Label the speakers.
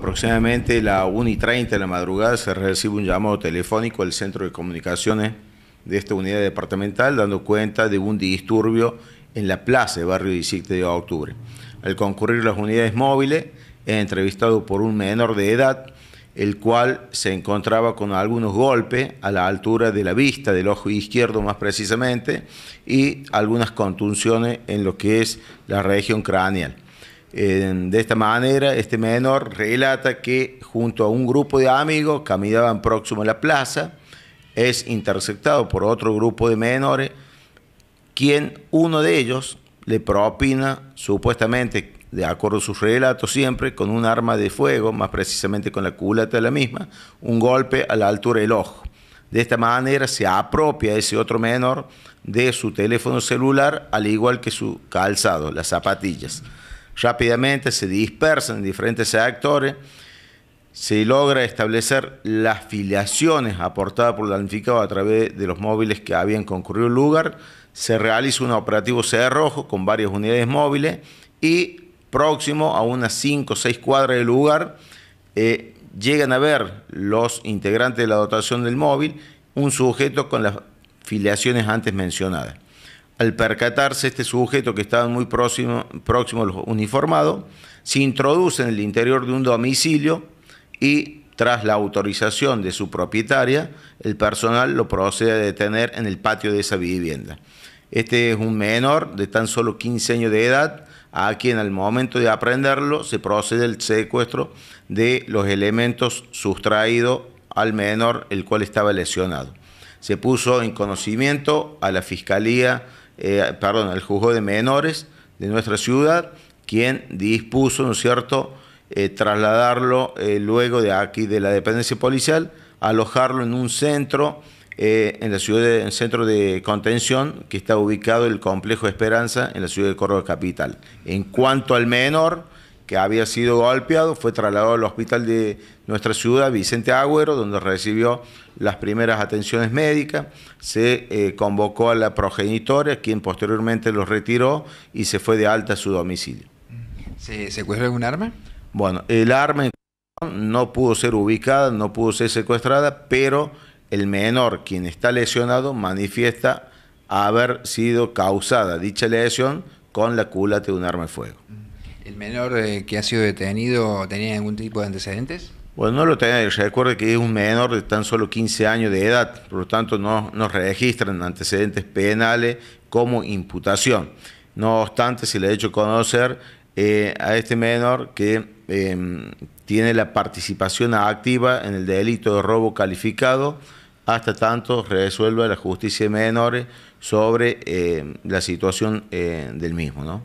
Speaker 1: Aproximadamente la 1 y 30 de la madrugada se recibe un llamado telefónico al Centro de Comunicaciones de esta unidad departamental dando cuenta de un disturbio en la plaza de barrio 17 de octubre. Al concurrir las unidades móviles, es entrevistado por un menor de edad, el cual se encontraba con algunos golpes a la altura de la vista, del ojo izquierdo más precisamente, y algunas contunciones en lo que es la región craneal de esta manera, este menor relata que junto a un grupo de amigos caminaban próximo a la plaza, es interceptado por otro grupo de menores, quien uno de ellos le propina, supuestamente, de acuerdo a sus relatos siempre, con un arma de fuego, más precisamente con la culata de la misma, un golpe a la altura del ojo. De esta manera se apropia ese otro menor de su teléfono celular, al igual que su calzado, las zapatillas. Rápidamente se dispersan en diferentes actores, se logra establecer las filiaciones aportadas por el danificado a través de los móviles que habían concurrido al lugar, se realiza un operativo rojo con varias unidades móviles y próximo a unas 5 o 6 cuadras del lugar eh, llegan a ver los integrantes de la dotación del móvil un sujeto con las filiaciones antes mencionadas. Al percatarse este sujeto que estaba muy próximo, próximo al uniformado, se introduce en el interior de un domicilio y tras la autorización de su propietaria, el personal lo procede a detener en el patio de esa vivienda. Este es un menor de tan solo 15 años de edad, a quien al momento de aprenderlo se procede el secuestro de los elementos sustraídos al menor, el cual estaba lesionado se puso en conocimiento a la Fiscalía, eh, perdón, al juzgo de menores de nuestra ciudad, quien dispuso, ¿no es cierto?, eh, trasladarlo eh, luego de aquí de la dependencia policial, alojarlo en un centro, en la ciudad, en centro de contención que está ubicado el complejo Esperanza en la ciudad de Córdoba capital. En cuanto al menor, que había sido golpeado, fue trasladado al hospital de nuestra ciudad, Vicente Agüero, donde recibió las primeras atenciones médicas, se eh, convocó a la progenitora, quien posteriormente lo retiró y se fue de alta a su domicilio. ¿Se secuestró algún arma? Bueno, el arma no pudo ser ubicada, no pudo ser secuestrada, pero el menor, quien está lesionado, manifiesta haber sido causada dicha lesión con la culata de un arma de fuego. ¿El menor eh, que ha sido detenido tenía algún tipo de antecedentes? Bueno, no lo tenía. Recuerde que es un menor de tan solo 15 años de edad, por lo tanto no, nos registran antecedentes penales como imputación. No obstante, se le ha hecho conocer eh, a este menor que em, tiene la participación activa en el delito de robo calificado hasta tanto resuelva la justicia de menores sobre em, la situación eh, del mismo. ¿no?